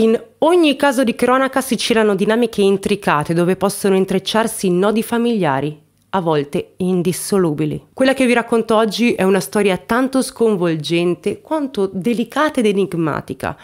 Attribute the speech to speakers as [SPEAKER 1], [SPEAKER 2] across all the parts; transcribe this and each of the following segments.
[SPEAKER 1] In ogni caso di cronaca si celano dinamiche intricate dove possono intrecciarsi nodi familiari, a volte indissolubili. Quella che vi racconto oggi è una storia tanto sconvolgente quanto delicata ed enigmatica.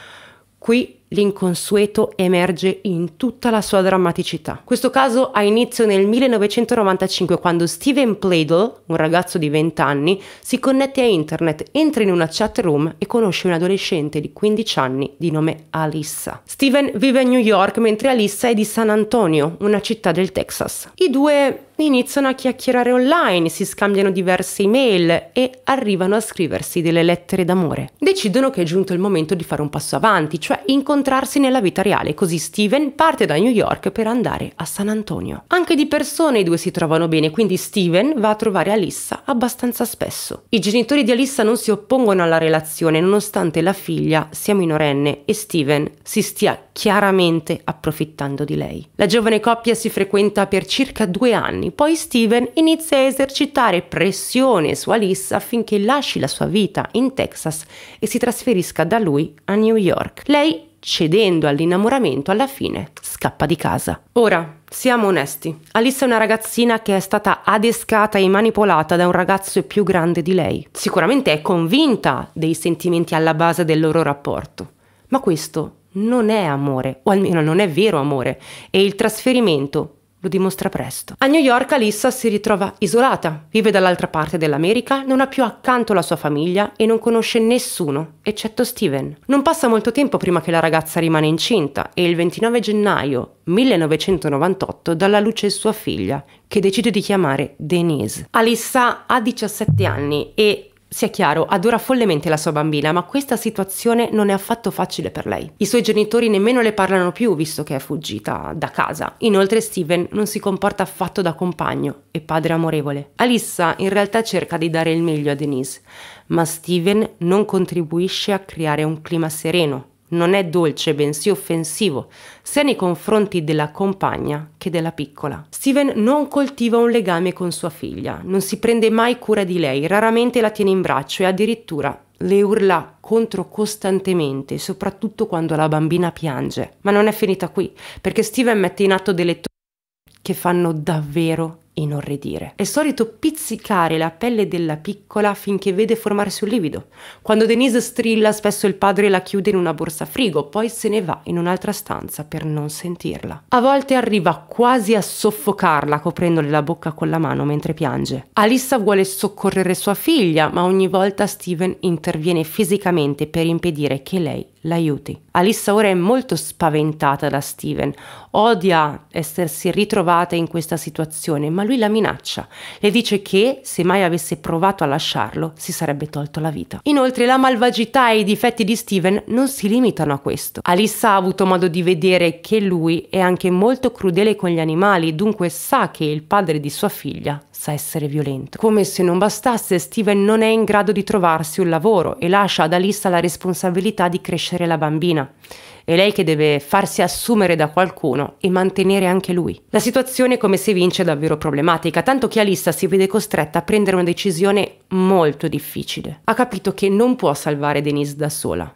[SPEAKER 1] Qui l'inconsueto emerge in tutta la sua drammaticità. Questo caso ha inizio nel 1995 quando Steven Pladel, un ragazzo di 20 anni, si connette a internet, entra in una chat room e conosce un adolescente di 15 anni di nome Alissa. Steven vive a New York mentre Alissa è di San Antonio, una città del Texas. I due iniziano a chiacchierare online, si scambiano diverse email e arrivano a scriversi delle lettere d'amore. Decidono che è giunto il momento di fare un passo avanti, cioè incontrare incontrarsi nella vita reale, così Steven parte da New York per andare a San Antonio. Anche di persone i due si trovano bene, quindi Steven va a trovare Alissa abbastanza spesso. I genitori di Alissa non si oppongono alla relazione nonostante la figlia sia minorenne e Steven si stia chiaramente approfittando di lei. La giovane coppia si frequenta per circa due anni, poi Steven inizia a esercitare pressione su Alissa affinché lasci la sua vita in Texas e si trasferisca da lui a New York. Lei cedendo all'innamoramento, alla fine scappa di casa. Ora, siamo onesti, Alice è una ragazzina che è stata adescata e manipolata da un ragazzo più grande di lei. Sicuramente è convinta dei sentimenti alla base del loro rapporto, ma questo non è amore, o almeno non è vero amore, e il trasferimento lo dimostra presto. A New York Alissa si ritrova isolata, vive dall'altra parte dell'America, non ha più accanto la sua famiglia e non conosce nessuno, eccetto Steven. Non passa molto tempo prima che la ragazza rimane incinta e il 29 gennaio 1998 dà alla luce sua figlia, che decide di chiamare Denise. Alissa ha 17 anni e sia chiaro, adora follemente la sua bambina, ma questa situazione non è affatto facile per lei. I suoi genitori nemmeno le parlano più, visto che è fuggita da casa. Inoltre Steven non si comporta affatto da compagno e padre amorevole. Alissa in realtà cerca di dare il meglio a Denise, ma Steven non contribuisce a creare un clima sereno non è dolce bensì offensivo, sia nei confronti della compagna che della piccola. Steven non coltiva un legame con sua figlia, non si prende mai cura di lei, raramente la tiene in braccio e addirittura le urla contro costantemente, soprattutto quando la bambina piange. Ma non è finita qui, perché Steven mette in atto delle torture che fanno davvero inorridire. È solito pizzicare la pelle della piccola finché vede formarsi un livido. Quando Denise strilla, spesso il padre la chiude in una borsa frigo, poi se ne va in un'altra stanza per non sentirla. A volte arriva quasi a soffocarla coprendole la bocca con la mano mentre piange. Alissa vuole soccorrere sua figlia, ma ogni volta Steven interviene fisicamente per impedire che lei l'aiuti. Alissa ora è molto spaventata da Steven, odia essersi ritrovata in questa situazione, ma lui la minaccia, e dice che se mai avesse provato a lasciarlo si sarebbe tolto la vita. Inoltre la malvagità e i difetti di Steven non si limitano a questo. Alissa ha avuto modo di vedere che lui è anche molto crudele con gli animali, dunque sa che il padre di sua figlia sa essere violento. Come se non bastasse, Steven non è in grado di trovarsi un lavoro e lascia ad Alissa la responsabilità di crescere crescere la bambina. È lei che deve farsi assumere da qualcuno e mantenere anche lui. La situazione, come si vince, è davvero problematica, tanto che Alissa si vede costretta a prendere una decisione molto difficile. Ha capito che non può salvare Denise da sola.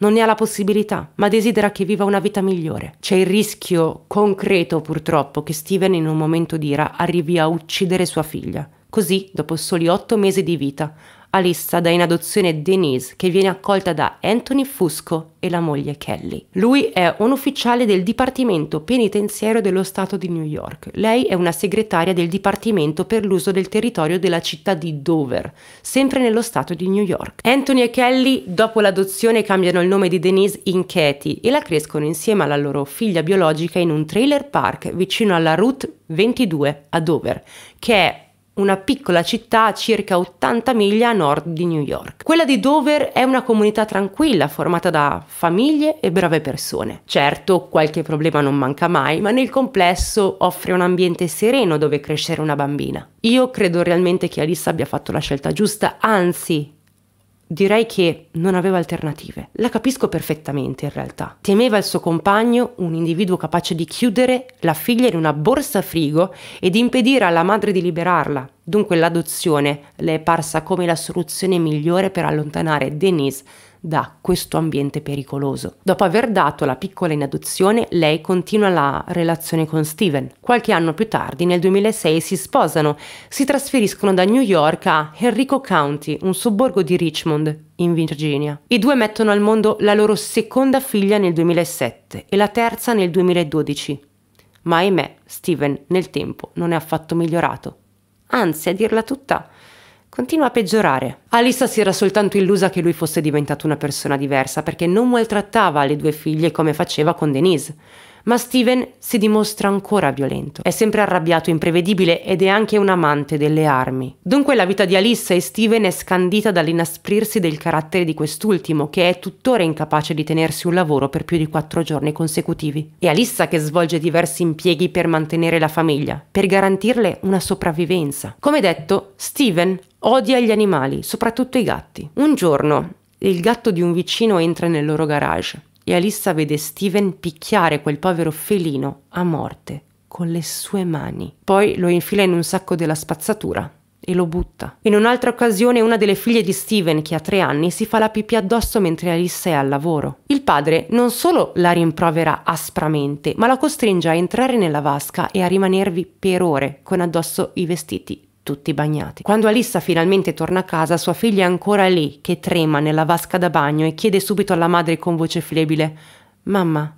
[SPEAKER 1] Non ne ha la possibilità, ma desidera che viva una vita migliore. C'è il rischio concreto, purtroppo, che Steven in un momento di ira arrivi a uccidere sua figlia. Così, dopo soli otto mesi di vita, Alissa dà in adozione Denise, che viene accolta da Anthony Fusco e la moglie Kelly. Lui è un ufficiale del Dipartimento Penitenziario dello Stato di New York. Lei è una segretaria del Dipartimento per l'uso del territorio della città di Dover, sempre nello Stato di New York. Anthony e Kelly, dopo l'adozione, cambiano il nome di Denise in Katie e la crescono insieme alla loro figlia biologica in un trailer park vicino alla Route 22 a Dover, che è una piccola città a circa 80 miglia a nord di New York. Quella di Dover è una comunità tranquilla formata da famiglie e brave persone. Certo, qualche problema non manca mai, ma nel complesso offre un ambiente sereno dove crescere una bambina. Io credo realmente che Alice abbia fatto la scelta giusta, anzi, Direi che non aveva alternative. La capisco perfettamente in realtà. Temeva il suo compagno, un individuo capace di chiudere la figlia in una borsa frigo e di impedire alla madre di liberarla. Dunque l'adozione le è parsa come la soluzione migliore per allontanare Denise da questo ambiente pericoloso. Dopo aver dato la piccola in adozione, lei continua la relazione con Steven. Qualche anno più tardi, nel 2006, si sposano, si trasferiscono da New York a Henrico County, un sobborgo di Richmond, in Virginia. I due mettono al mondo la loro seconda figlia nel 2007 e la terza nel 2012. Ma ahimè, Steven nel tempo non è affatto migliorato. Anzi, a dirla tutta, continua a peggiorare. Alissa si era soltanto illusa che lui fosse diventato una persona diversa perché non maltrattava le due figlie come faceva con Denise. Ma Steven si dimostra ancora violento, è sempre arrabbiato, imprevedibile ed è anche un amante delle armi. Dunque la vita di Alissa e Steven è scandita dall'inasprirsi del carattere di quest'ultimo, che è tuttora incapace di tenersi un lavoro per più di quattro giorni consecutivi. È Alissa che svolge diversi impieghi per mantenere la famiglia, per garantirle una sopravvivenza. Come detto, Steven odia gli animali, soprattutto i gatti. Un giorno, il gatto di un vicino entra nel loro garage e Alissa vede Steven picchiare quel povero felino a morte con le sue mani. Poi lo infila in un sacco della spazzatura e lo butta. In un'altra occasione una delle figlie di Steven, che ha tre anni, si fa la pipì addosso mentre Alissa è al lavoro. Il padre non solo la rimprovera aspramente, ma la costringe a entrare nella vasca e a rimanervi per ore con addosso i vestiti tutti bagnati. Quando Alissa finalmente torna a casa, sua figlia è ancora lì, che trema nella vasca da bagno e chiede subito alla madre con voce flebile: Mamma,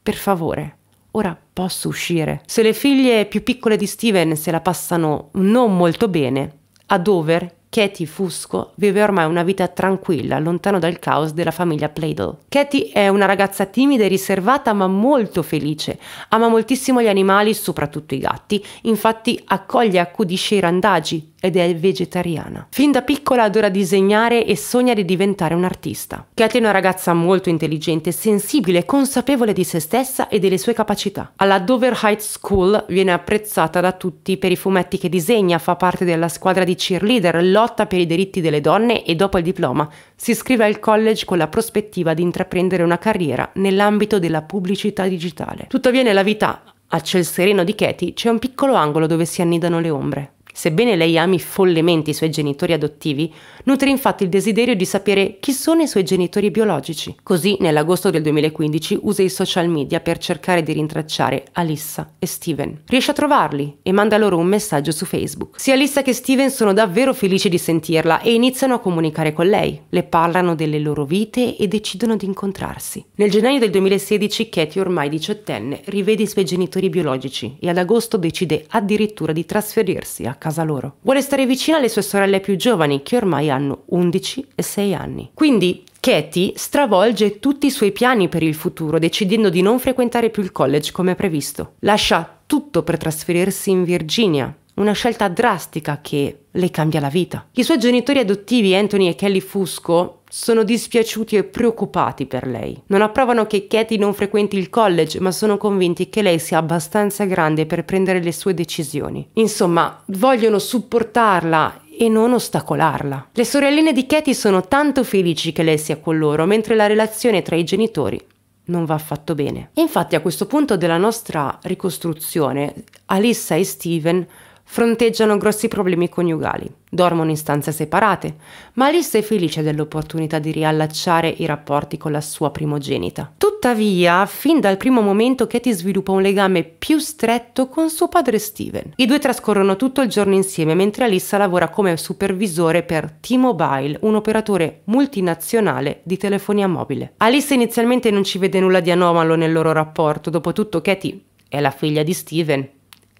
[SPEAKER 1] per favore, ora posso uscire. Se le figlie più piccole di Steven se la passano non molto bene, a Dover Katie Fusco vive ormai una vita tranquilla, lontano dal caos della famiglia Playdol. Katie è una ragazza timida e riservata ma molto felice. Ama moltissimo gli animali, soprattutto i gatti. Infatti accoglie e accudisce i randagi, ed è vegetariana. Fin da piccola adora disegnare e sogna di diventare un'artista. Katie è una ragazza molto intelligente, sensibile, e consapevole di se stessa e delle sue capacità. Alla Dover High School viene apprezzata da tutti per i fumetti che disegna, fa parte della squadra di cheerleader, lotta per i diritti delle donne e dopo il diploma si iscrive al college con la prospettiva di intraprendere una carriera nell'ambito della pubblicità digitale. Tuttavia nella vita a ciel sereno di Katie c'è un piccolo angolo dove si annidano le ombre. Sebbene lei ami follemente i suoi genitori adottivi, nutre infatti il desiderio di sapere chi sono i suoi genitori biologici. Così, nell'agosto del 2015, usa i social media per cercare di rintracciare Alissa e Steven. Riesce a trovarli e manda loro un messaggio su Facebook. Sia Alissa che Steven sono davvero felici di sentirla e iniziano a comunicare con lei. Le parlano delle loro vite e decidono di incontrarsi. Nel gennaio del 2016, Katie, ormai diciottenne, rivede i suoi genitori biologici e ad agosto decide addirittura di trasferirsi a casa loro. Vuole stare vicino alle sue sorelle più giovani, che ormai hanno 11 e 6 anni. Quindi Katie stravolge tutti i suoi piani per il futuro, decidendo di non frequentare più il college come previsto. Lascia tutto per trasferirsi in Virginia, una scelta drastica che le cambia la vita. I suoi genitori adottivi Anthony e Kelly Fusco sono dispiaciuti e preoccupati per lei. Non approvano che Katie non frequenti il college, ma sono convinti che lei sia abbastanza grande per prendere le sue decisioni. Insomma, vogliono supportarla e non ostacolarla. Le sorelline di Katie sono tanto felici che lei sia con loro, mentre la relazione tra i genitori non va affatto bene. Infatti a questo punto della nostra ricostruzione, Alissa e Steven fronteggiano grossi problemi coniugali, dormono in stanze separate, ma Alice è felice dell'opportunità di riallacciare i rapporti con la sua primogenita. Tuttavia, fin dal primo momento Katie sviluppa un legame più stretto con suo padre Steven. I due trascorrono tutto il giorno insieme mentre Alice lavora come supervisore per T-Mobile, un operatore multinazionale di telefonia mobile. Alice inizialmente non ci vede nulla di anomalo nel loro rapporto, dopotutto Katie è la figlia di Steven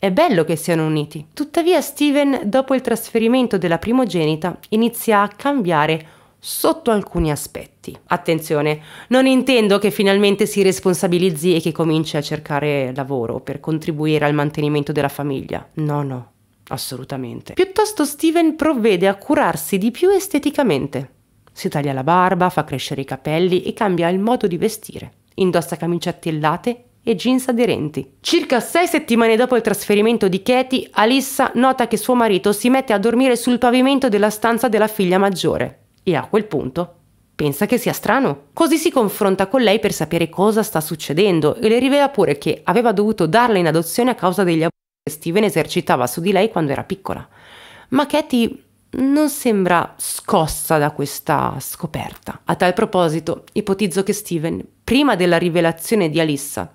[SPEAKER 1] è bello che siano uniti. Tuttavia Steven, dopo il trasferimento della primogenita, inizia a cambiare sotto alcuni aspetti. Attenzione, non intendo che finalmente si responsabilizzi e che cominci a cercare lavoro per contribuire al mantenimento della famiglia. No, no, assolutamente. Piuttosto Steven provvede a curarsi di più esteticamente. Si taglia la barba, fa crescere i capelli e cambia il modo di vestire. Indossa camicette illate e jeans aderenti. Circa sei settimane dopo il trasferimento di Katie, Alissa nota che suo marito si mette a dormire sul pavimento della stanza della figlia maggiore e a quel punto pensa che sia strano. Così si confronta con lei per sapere cosa sta succedendo e le rivela pure che aveva dovuto darla in adozione a causa degli abusi che Steven esercitava su di lei quando era piccola. Ma Katie non sembra scossa da questa scoperta. A tal proposito, ipotizzo che Steven, prima della rivelazione di Alissa,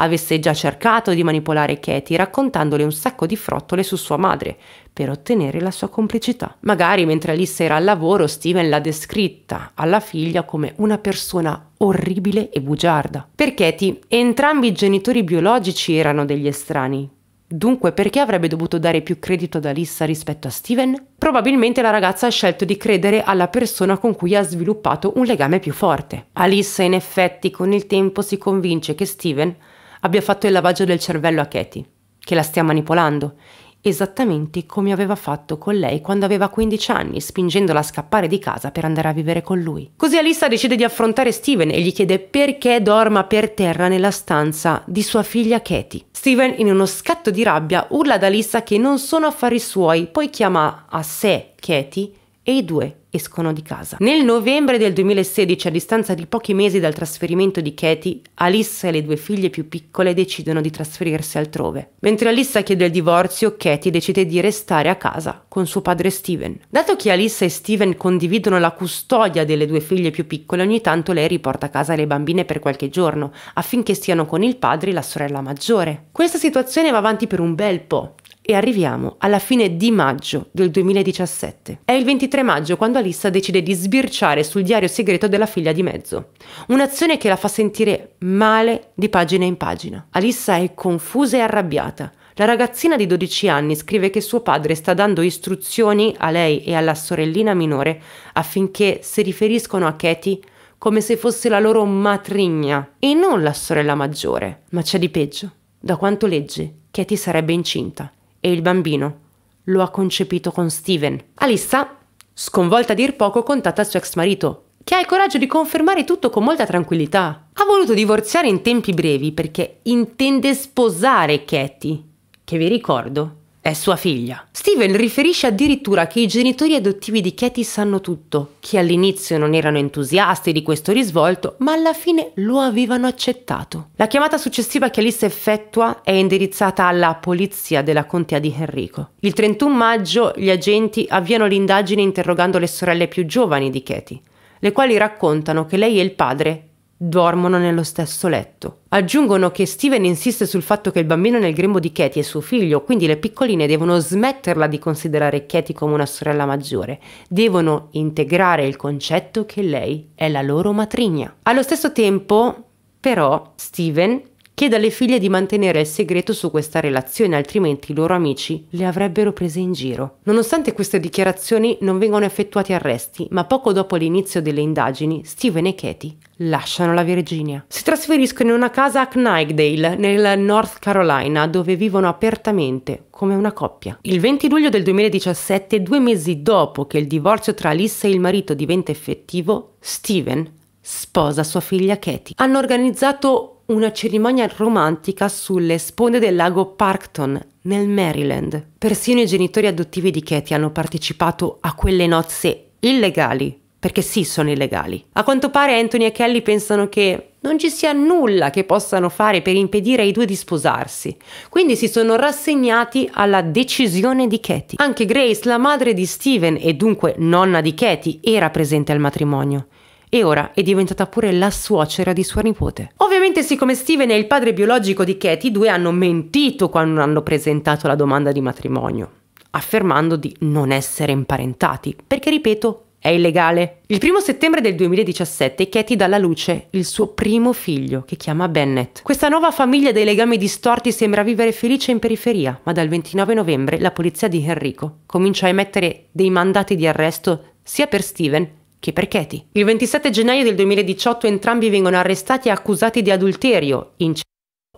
[SPEAKER 1] avesse già cercato di manipolare Katie raccontandole un sacco di frottole su sua madre per ottenere la sua complicità. Magari mentre Alice era al lavoro Steven l'ha descritta alla figlia come una persona orribile e bugiarda. Per Katie entrambi i genitori biologici erano degli estranei, Dunque, perché avrebbe dovuto dare più credito ad Alissa rispetto a Steven? Probabilmente la ragazza ha scelto di credere alla persona con cui ha sviluppato un legame più forte. Alissa, in effetti, con il tempo si convince che Steven abbia fatto il lavaggio del cervello a Katie, che la stia manipolando, esattamente come aveva fatto con lei quando aveva 15 anni, spingendola a scappare di casa per andare a vivere con lui. Così Alissa decide di affrontare Steven e gli chiede perché dorma per terra nella stanza di sua figlia Katie. Steven, in uno scatto di rabbia, urla ad Alissa che non sono affari suoi, poi chiama a sé Katie e i due escono di casa. Nel novembre del 2016, a distanza di pochi mesi dal trasferimento di Katie, Alissa e le due figlie più piccole decidono di trasferirsi altrove. Mentre Alissa chiede il divorzio, Katie decide di restare a casa con suo padre Steven. Dato che Alissa e Steven condividono la custodia delle due figlie più piccole, ogni tanto lei riporta a casa le bambine per qualche giorno, affinché siano con il padre e la sorella maggiore. Questa situazione va avanti per un bel po' e arriviamo alla fine di maggio del 2017. È il 23 maggio quando Alissa decide di sbirciare sul diario segreto della figlia di mezzo, un'azione che la fa sentire male di pagina in pagina. Alissa è confusa e arrabbiata, la ragazzina di 12 anni scrive che suo padre sta dando istruzioni a lei e alla sorellina minore affinché si riferiscono a Katie come se fosse la loro matrigna e non la sorella maggiore. Ma c'è di peggio. Da quanto legge, Katie sarebbe incinta e il bambino. Lo ha concepito con Steven. Alissa, sconvolta a dir poco, contatta il suo ex marito, che ha il coraggio di confermare tutto con molta tranquillità. Ha voluto divorziare in tempi brevi perché intende sposare Katie, che vi ricordo è sua figlia. Steven riferisce addirittura che i genitori adottivi di Katie sanno tutto, che all'inizio non erano entusiasti di questo risvolto, ma alla fine lo avevano accettato. La chiamata successiva che Alice effettua è indirizzata alla polizia della contea di Henrico. Il 31 maggio gli agenti avviano l'indagine interrogando le sorelle più giovani di Katie, le quali raccontano che lei e il padre dormono nello stesso letto. Aggiungono che Steven insiste sul fatto che il bambino nel grembo di Katie è suo figlio, quindi le piccoline devono smetterla di considerare Katie come una sorella maggiore, devono integrare il concetto che lei è la loro matrigna. Allo stesso tempo, però, Steven Chiede alle figlie di mantenere il segreto su questa relazione, altrimenti i loro amici le avrebbero prese in giro. Nonostante queste dichiarazioni non vengono effettuati arresti, ma poco dopo l'inizio delle indagini, Steven e Katie lasciano la Virginia. Si trasferiscono in una casa a Knightdale, nel North Carolina, dove vivono apertamente come una coppia. Il 20 luglio del 2017, due mesi dopo che il divorzio tra Alice e il marito diventa effettivo, Steven sposa sua figlia Katie. Hanno organizzato una cerimonia romantica sulle sponde del lago Parkton, nel Maryland. Persino i genitori adottivi di Katie hanno partecipato a quelle nozze illegali, perché sì, sono illegali. A quanto pare Anthony e Kelly pensano che non ci sia nulla che possano fare per impedire ai due di sposarsi, quindi si sono rassegnati alla decisione di Katie. Anche Grace, la madre di Steven e dunque nonna di Katie, era presente al matrimonio e ora è diventata pure la suocera di sua nipote. Ovviamente siccome Steven è il padre biologico di Katie, i due hanno mentito quando hanno presentato la domanda di matrimonio, affermando di non essere imparentati, perché ripeto, è illegale. Il primo settembre del 2017 Katie dà alla luce il suo primo figlio, che chiama Bennett. Questa nuova famiglia dei legami distorti sembra vivere felice in periferia, ma dal 29 novembre la polizia di Enrico comincia a emettere dei mandati di arresto sia per Steven che per Katie. Il 27 gennaio del 2018 entrambi vengono arrestati e accusati di adulterio, incesto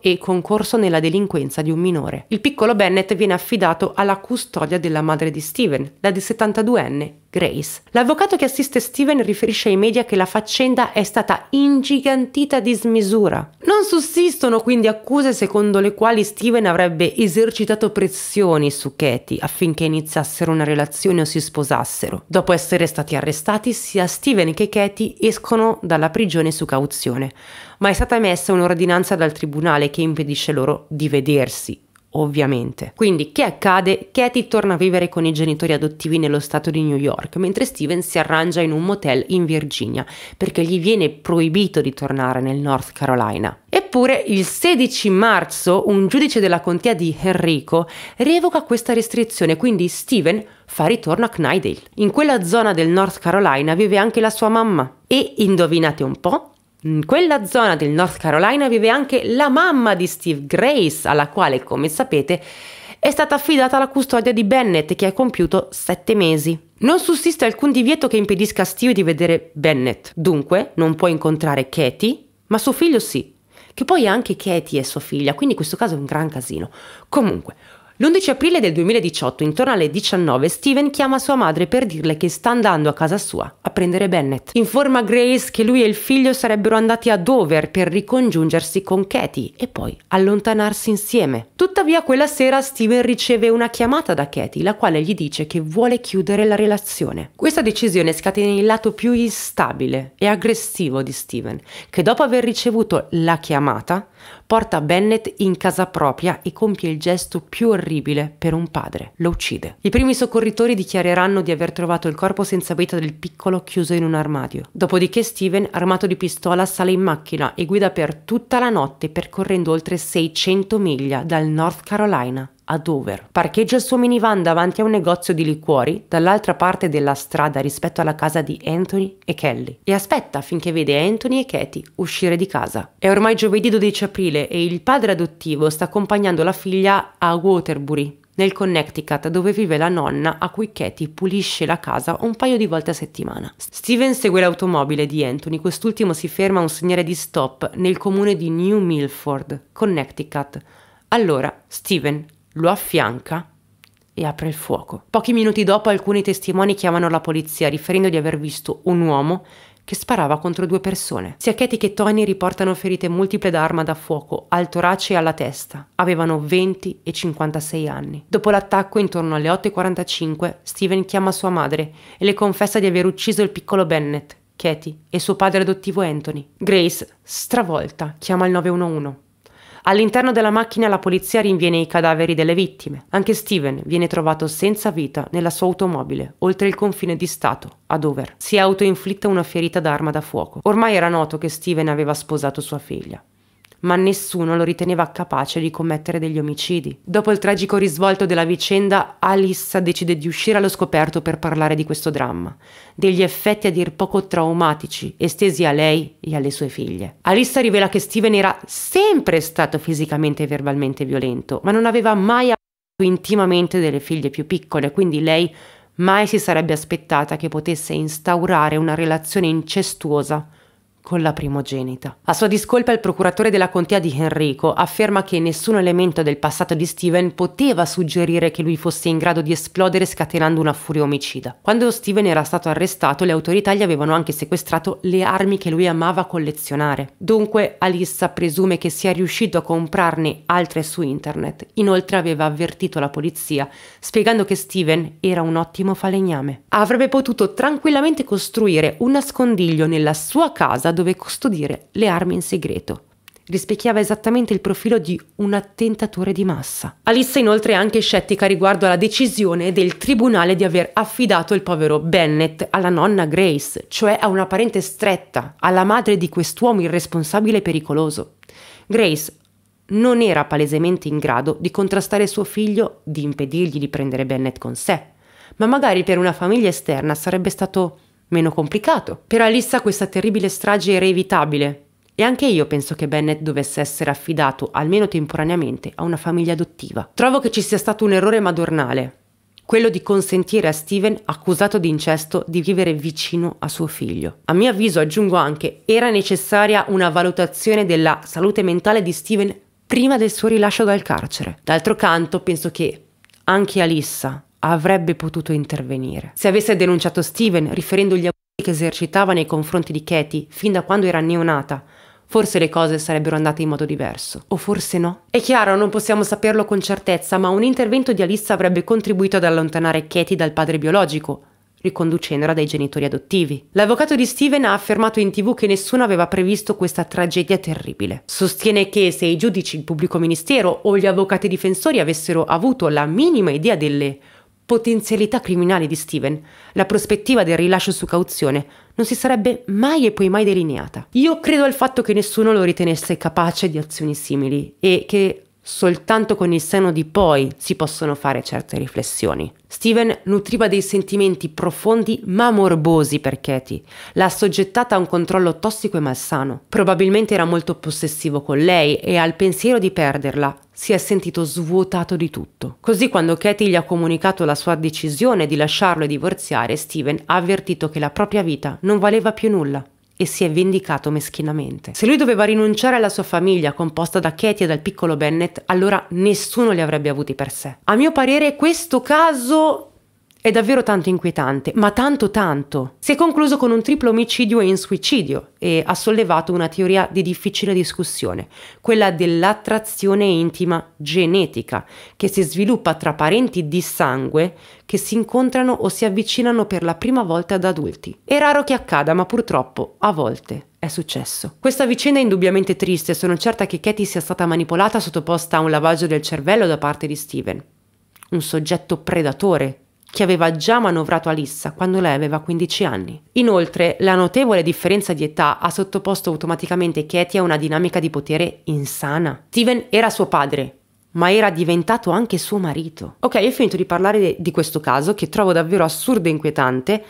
[SPEAKER 1] e concorso nella delinquenza di un minore. Il piccolo Bennett viene affidato alla custodia della madre di Steven, la di 72enne, Grace. L'avvocato che assiste Steven riferisce ai media che la faccenda è stata ingigantita di smisura. Non sussistono quindi accuse secondo le quali Steven avrebbe esercitato pressioni su Katie affinché iniziassero una relazione o si sposassero. Dopo essere stati arrestati, sia Steven che Katie escono dalla prigione su cauzione, ma è stata emessa un'ordinanza dal tribunale che impedisce loro di vedersi ovviamente. Quindi che accade? Katie torna a vivere con i genitori adottivi nello stato di New York, mentre Steven si arrangia in un motel in Virginia, perché gli viene proibito di tornare nel North Carolina. Eppure il 16 marzo un giudice della contea di Henrico revoca questa restrizione, quindi Steven fa ritorno a Knydale. In quella zona del North Carolina vive anche la sua mamma. E indovinate un po', in mm, quella zona del North Carolina vive anche la mamma di Steve Grace, alla quale, come sapete, è stata affidata la custodia di Bennett che ha compiuto 7 mesi. Non sussiste alcun divieto che impedisca a Steve di vedere Bennett, dunque non può incontrare Katie, ma suo figlio sì, che poi anche Katie è sua figlia, quindi in questo caso è un gran casino. Comunque, l'11 aprile del 2018, intorno alle 19, Steven chiama sua madre per dirle che sta andando a casa sua a prendere Bennett. Informa Grace che lui e il figlio sarebbero andati a Dover per ricongiungersi con Katie e poi allontanarsi insieme. Tuttavia quella sera Steven riceve una chiamata da Katie, la quale gli dice che vuole chiudere la relazione. Questa decisione scatena il lato più instabile e aggressivo di Steven, che dopo aver ricevuto la chiamata Porta Bennett in casa propria e compie il gesto più orribile per un padre. Lo uccide. I primi soccorritori dichiareranno di aver trovato il corpo senza vita del piccolo chiuso in un armadio. Dopodiché Steven, armato di pistola, sale in macchina e guida per tutta la notte percorrendo oltre 600 miglia dal North Carolina a Dover. Parcheggia il suo minivan davanti a un negozio di liquori dall'altra parte della strada rispetto alla casa di Anthony e Kelly e aspetta finché vede Anthony e Katie uscire di casa. È ormai giovedì 12 aprile e il padre adottivo sta accompagnando la figlia a Waterbury, nel Connecticut dove vive la nonna a cui Katie pulisce la casa un paio di volte a settimana. Steven segue l'automobile di Anthony, quest'ultimo si ferma a un segnale di stop nel comune di New Milford, Connecticut. Allora Steven lo affianca e apre il fuoco. Pochi minuti dopo alcuni testimoni chiamano la polizia riferendo di aver visto un uomo che sparava contro due persone. Sia Katie che Tony riportano ferite multiple da arma da fuoco al torace e alla testa. Avevano 20 e 56 anni. Dopo l'attacco, intorno alle 8.45, Steven chiama sua madre e le confessa di aver ucciso il piccolo Bennett, Katie e suo padre adottivo Anthony. Grace, stravolta, chiama il 911. All'interno della macchina la polizia rinviene i cadaveri delle vittime. Anche Steven viene trovato senza vita nella sua automobile, oltre il confine di Stato, a Dover. Si è autoinflitta una ferita d'arma da fuoco. Ormai era noto che Steven aveva sposato sua figlia ma nessuno lo riteneva capace di commettere degli omicidi. Dopo il tragico risvolto della vicenda, Alissa decide di uscire allo scoperto per parlare di questo dramma, degli effetti a dir poco traumatici estesi a lei e alle sue figlie. Alissa rivela che Steven era sempre stato fisicamente e verbalmente violento, ma non aveva mai avuto intimamente delle figlie più piccole, quindi lei mai si sarebbe aspettata che potesse instaurare una relazione incestuosa con la primogenita. A sua discolpa il procuratore della contea di Henrico afferma che nessun elemento del passato di Steven poteva suggerire che lui fosse in grado di esplodere scatenando una furia omicida. Quando Steven era stato arrestato le autorità gli avevano anche sequestrato le armi che lui amava collezionare. Dunque Alissa presume che sia riuscito a comprarne altre su internet. Inoltre aveva avvertito la polizia spiegando che Steven era un ottimo falegname. Avrebbe potuto tranquillamente costruire un nascondiglio nella sua casa grotta dove custodire le armi in segreto. Rispecchiava esattamente il profilo di un attentatore di massa. Alice inoltre è anche scettica riguardo alla decisione del tribunale di aver affidato il povero Bennett alla nonna Grace, cioè a una parente stretta, alla madre di quest'uomo irresponsabile e pericoloso. Grace non era palesemente in grado di contrastare suo figlio, di impedirgli di prendere Bennett con sé, ma magari per una famiglia esterna sarebbe stato meno complicato. Per Alissa questa terribile strage era evitabile e anche io penso che Bennett dovesse essere affidato, almeno temporaneamente, a una famiglia adottiva. Trovo che ci sia stato un errore madornale, quello di consentire a Steven, accusato di incesto, di vivere vicino a suo figlio. A mio avviso, aggiungo anche, era necessaria una valutazione della salute mentale di Steven prima del suo rilascio dal carcere. D'altro canto, penso che anche Alissa avrebbe potuto intervenire. Se avesse denunciato Steven riferendo gli a che esercitava nei confronti di Katie fin da quando era neonata, forse le cose sarebbero andate in modo diverso. O forse no? È chiaro, non possiamo saperlo con certezza, ma un intervento di Alissa avrebbe contribuito ad allontanare Katie dal padre biologico, riconducendola dai genitori adottivi. L'avvocato di Steven ha affermato in tv che nessuno aveva previsto questa tragedia terribile. Sostiene che se i giudici, il pubblico ministero o gli avvocati difensori avessero avuto la minima idea delle potenzialità criminali di Steven, la prospettiva del rilascio su cauzione non si sarebbe mai e poi mai delineata. Io credo al fatto che nessuno lo ritenesse capace di azioni simili e che Soltanto con il seno di poi si possono fare certe riflessioni. Steven nutriva dei sentimenti profondi ma morbosi per Katie. L'ha assoggettata a un controllo tossico e malsano. Probabilmente era molto possessivo con lei e al pensiero di perderla si è sentito svuotato di tutto. Così quando Katie gli ha comunicato la sua decisione di lasciarlo e divorziare, Steven ha avvertito che la propria vita non valeva più nulla e si è vendicato meschinamente. Se lui doveva rinunciare alla sua famiglia composta da Katie e dal piccolo Bennett, allora nessuno li avrebbe avuti per sé. A mio parere questo caso è davvero tanto inquietante, ma tanto tanto. Si è concluso con un triplo omicidio e un suicidio e ha sollevato una teoria di difficile discussione, quella dell'attrazione intima genetica, che si sviluppa tra parenti di sangue che si incontrano o si avvicinano per la prima volta ad adulti. È raro che accada, ma purtroppo a volte è successo. Questa vicenda è indubbiamente triste e sono certa che Katie sia stata manipolata sottoposta a un lavaggio del cervello da parte di Steven. Un soggetto predatore che aveva già manovrato Alissa quando lei aveva 15 anni. Inoltre, la notevole differenza di età ha sottoposto automaticamente Katie a una dinamica di potere insana. Steven era suo padre, ma era diventato anche suo marito. Ok, ho finito di parlare di questo caso che trovo davvero assurdo e inquietante.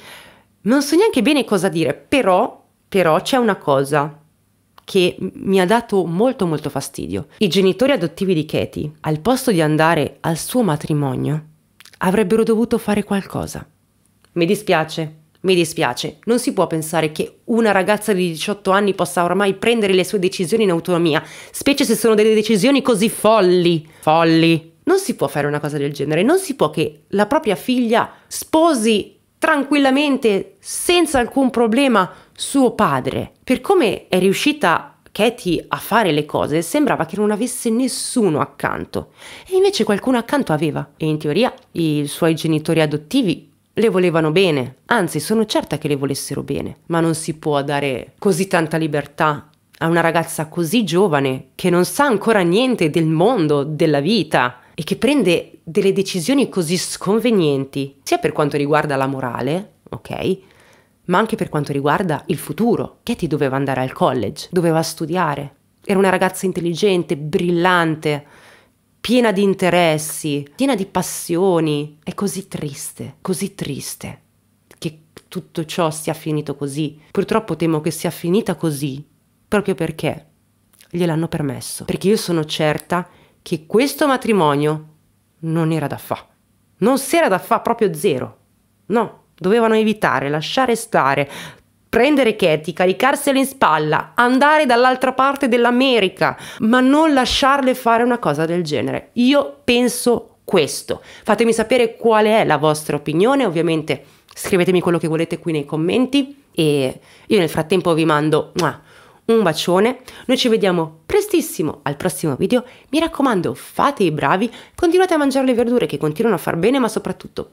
[SPEAKER 1] Non so neanche bene cosa dire, però, però c'è una cosa che mi ha dato molto molto fastidio. I genitori adottivi di Katie, al posto di andare al suo matrimonio, avrebbero dovuto fare qualcosa. Mi dispiace, mi dispiace, non si può pensare che una ragazza di 18 anni possa ormai prendere le sue decisioni in autonomia, specie se sono delle decisioni così folli. Folli. Non si può fare una cosa del genere, non si può che la propria figlia sposi tranquillamente, senza alcun problema, suo padre. Per come è riuscita Katie a fare le cose sembrava che non avesse nessuno accanto e invece qualcuno accanto aveva e in teoria i suoi genitori adottivi le volevano bene, anzi sono certa che le volessero bene, ma non si può dare così tanta libertà a una ragazza così giovane che non sa ancora niente del mondo, della vita e che prende delle decisioni così sconvenienti, sia per quanto riguarda la morale, ok, ma anche per quanto riguarda il futuro. Katie doveva andare al college, doveva studiare. Era una ragazza intelligente, brillante, piena di interessi, piena di passioni. È così triste, così triste che tutto ciò sia finito così. Purtroppo temo che sia finita così proprio perché gliel'hanno permesso. Perché io sono certa che questo matrimonio non era da fa. Non si era da fa proprio zero. No, Dovevano evitare, lasciare stare, prendere Katie, caricarsela in spalla, andare dall'altra parte dell'America, ma non lasciarle fare una cosa del genere. Io penso questo. Fatemi sapere qual è la vostra opinione, ovviamente scrivetemi quello che volete qui nei commenti e io nel frattempo vi mando un bacione, noi ci vediamo prestissimo al prossimo video, mi raccomando fate i bravi, continuate a mangiare le verdure che continuano a far bene ma soprattutto